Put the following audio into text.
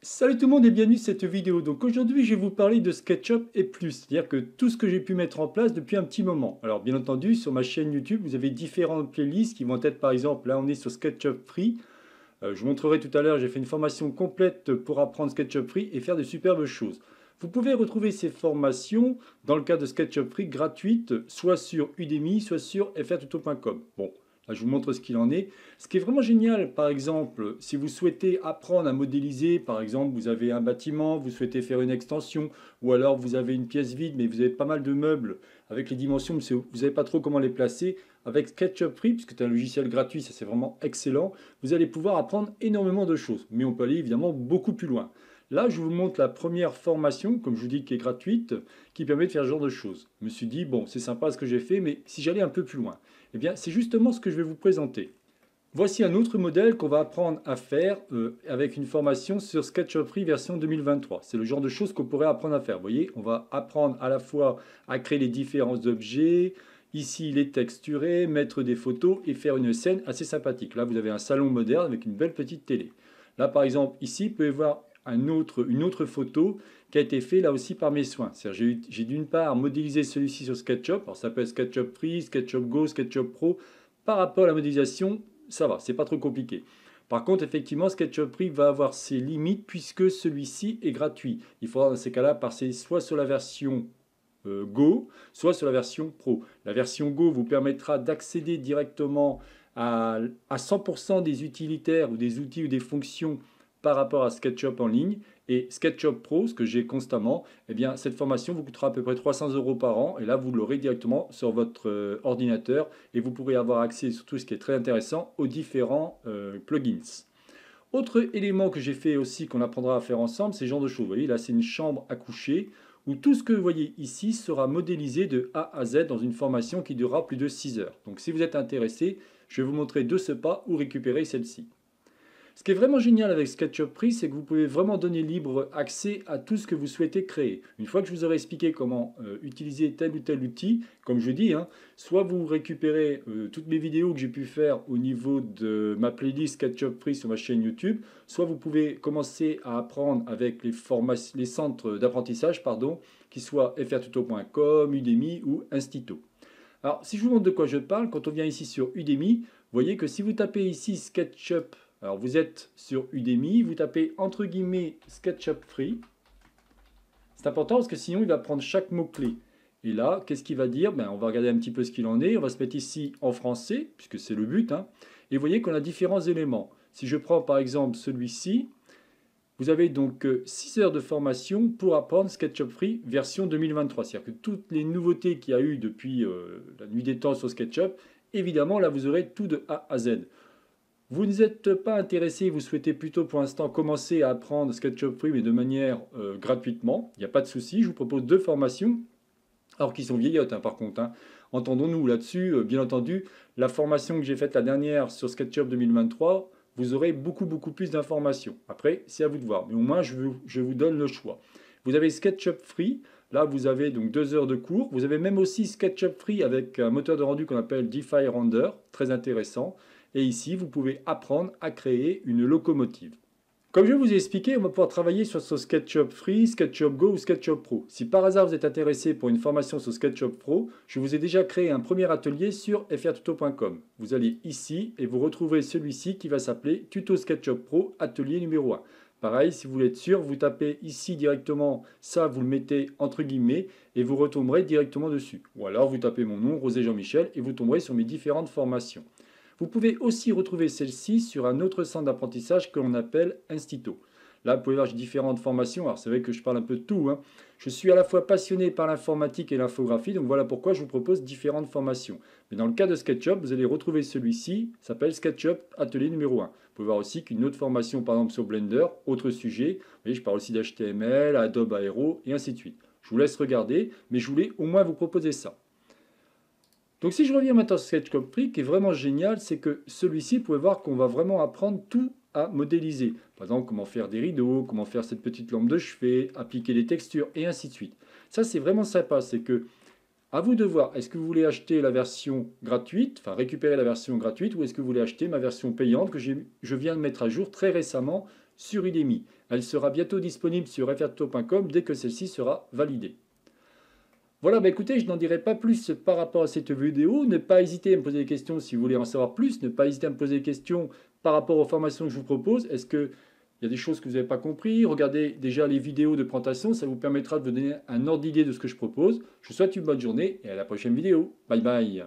Salut tout le monde et bienvenue dans cette vidéo. Donc aujourd'hui je vais vous parler de SketchUp et plus, c'est-à-dire que tout ce que j'ai pu mettre en place depuis un petit moment. Alors bien entendu sur ma chaîne YouTube vous avez différentes playlists qui vont être par exemple là on est sur SketchUp Free. Euh, je vous montrerai tout à l'heure j'ai fait une formation complète pour apprendre SketchUp Free et faire de superbes choses. Vous pouvez retrouver ces formations dans le cadre de SketchUp Free gratuite soit sur Udemy soit sur frtuto.com. Bon je vous montre ce qu'il en est. Ce qui est vraiment génial, par exemple, si vous souhaitez apprendre à modéliser, par exemple, vous avez un bâtiment, vous souhaitez faire une extension, ou alors vous avez une pièce vide, mais vous avez pas mal de meubles avec les dimensions, mais vous ne savez pas trop comment les placer. Avec SketchUp Free, puisque c'est un logiciel gratuit, ça c'est vraiment excellent, vous allez pouvoir apprendre énormément de choses. Mais on peut aller évidemment beaucoup plus loin. Là, je vous montre la première formation, comme je vous dis, qui est gratuite, qui permet de faire ce genre de choses. Je me suis dit, bon, c'est sympa ce que j'ai fait, mais si j'allais un peu plus loin. Eh bien, c'est justement ce que je vais vous présenter. Voici un autre modèle qu'on va apprendre à faire euh, avec une formation sur SketchUp Free version 2023. C'est le genre de choses qu'on pourrait apprendre à faire. Vous voyez, on va apprendre à la fois à créer les différents objets, ici les texturer, mettre des photos et faire une scène assez sympathique. Là, vous avez un salon moderne avec une belle petite télé. Là, par exemple, ici, vous pouvez voir autre, une autre photo qui a été faite là aussi par mes soins. J'ai d'une part modélisé celui-ci sur SketchUp, alors ça peut être SketchUp Free, SketchUp Go, SketchUp Pro. Par rapport à la modélisation, ça va, c'est pas trop compliqué. Par contre, effectivement, SketchUp Free va avoir ses limites puisque celui-ci est gratuit. Il faudra dans ces cas-là passer soit sur la version euh, Go, soit sur la version Pro. La version Go vous permettra d'accéder directement à, à 100% des utilitaires ou des outils ou des fonctions rapport à SketchUp en ligne et SketchUp Pro, ce que j'ai constamment, et eh bien, cette formation vous coûtera à peu près 300 euros par an. Et là, vous l'aurez directement sur votre euh, ordinateur et vous pourrez avoir accès, surtout ce qui est très intéressant, aux différents euh, plugins. Autre élément que j'ai fait aussi, qu'on apprendra à faire ensemble, c'est genre de choses. Vous voyez, là, c'est une chambre à coucher où tout ce que vous voyez ici sera modélisé de A à Z dans une formation qui durera plus de 6 heures. Donc, si vous êtes intéressé, je vais vous montrer de ce pas où récupérer celle-ci. Ce qui est vraiment génial avec SketchUp Free, c'est que vous pouvez vraiment donner libre accès à tout ce que vous souhaitez créer. Une fois que je vous aurai expliqué comment euh, utiliser tel ou tel outil, comme je dis, hein, soit vous récupérez euh, toutes mes vidéos que j'ai pu faire au niveau de ma playlist SketchUp Free sur ma chaîne YouTube, soit vous pouvez commencer à apprendre avec les, centres d'apprentissage, pardon, qui soient frtuto.com, Udemy ou Instito. Alors, si je vous montre de quoi je parle, quand on vient ici sur Udemy, vous voyez que si vous tapez ici SketchUp alors vous êtes sur Udemy, vous tapez entre guillemets SketchUp Free. C'est important parce que sinon il va prendre chaque mot-clé. Et là, qu'est-ce qu'il va dire ben, On va regarder un petit peu ce qu'il en est. On va se mettre ici en français, puisque c'est le but. Hein. Et vous voyez qu'on a différents éléments. Si je prends par exemple celui-ci, vous avez donc 6 euh, heures de formation pour apprendre SketchUp Free version 2023. C'est-à-dire que toutes les nouveautés qu'il y a eu depuis euh, la nuit des temps sur SketchUp, évidemment, là, vous aurez tout de A à Z. Vous n'êtes pas intéressé, vous souhaitez plutôt pour l'instant commencer à apprendre SketchUp Free, mais de manière euh, gratuitement, il n'y a pas de souci, je vous propose deux formations, alors qui sont vieillottes hein, par contre. Hein. Entendons-nous là-dessus, euh, bien entendu, la formation que j'ai faite la dernière sur SketchUp 2023, vous aurez beaucoup beaucoup plus d'informations. Après, c'est à vous de voir, mais au moins je vous, je vous donne le choix. Vous avez SketchUp Free, Là, vous avez donc deux heures de cours. Vous avez même aussi SketchUp Free avec un moteur de rendu qu'on appelle DeFi Render, très intéressant. Et ici, vous pouvez apprendre à créer une locomotive. Comme je vous ai expliqué, on va pouvoir travailler sur ce SketchUp Free, SketchUp Go ou SketchUp Pro. Si par hasard vous êtes intéressé pour une formation sur SketchUp Pro, je vous ai déjà créé un premier atelier sur frtuto.com. Vous allez ici et vous retrouverez celui-ci qui va s'appeler Tuto SketchUp Pro Atelier numéro 1. Pareil, si vous voulez être sûr, vous tapez ici directement ça, vous le mettez entre guillemets et vous retomberez directement dessus. Ou alors vous tapez mon nom, Rosé Jean-Michel, et vous tomberez sur mes différentes formations. Vous pouvez aussi retrouver celle-ci sur un autre centre d'apprentissage que l'on appelle Instito. Là, vous pouvez voir, j'ai différentes formations. Alors, c'est vrai que je parle un peu de tout. Hein. Je suis à la fois passionné par l'informatique et l'infographie, donc voilà pourquoi je vous propose différentes formations. Mais dans le cas de SketchUp, vous allez retrouver celui-ci, s'appelle SketchUp Atelier numéro 1. Vous pouvez voir aussi qu'une autre formation, par exemple sur Blender, autre sujet. Vous voyez, je parle aussi d'HTML, Adobe Aero, et ainsi de suite. Je vous laisse regarder, mais je voulais au moins vous proposer ça. Donc si je reviens maintenant à SketchUp Prix, qui est vraiment génial, c'est que celui-ci, vous pouvez voir qu'on va vraiment apprendre tout à modéliser. Par exemple, comment faire des rideaux, comment faire cette petite lampe de chevet, appliquer des textures, et ainsi de suite. Ça, c'est vraiment sympa, c'est que à vous de voir, est-ce que vous voulez acheter la version gratuite, enfin récupérer la version gratuite, ou est-ce que vous voulez acheter ma version payante que je viens de mettre à jour très récemment sur Udemy. Elle sera bientôt disponible sur referto.com dès que celle-ci sera validée. Voilà, bah, écoutez, je n'en dirai pas plus par rapport à cette vidéo. Ne pas hésiter à me poser des questions si vous voulez en savoir plus. Ne pas hésiter à me poser des questions par rapport aux formations que je vous propose. Est-ce qu'il y a des choses que vous n'avez pas compris Regardez déjà les vidéos de présentation, ça vous permettra de vous donner un ordre d'idée de ce que je propose. Je vous souhaite une bonne journée et à la prochaine vidéo. Bye bye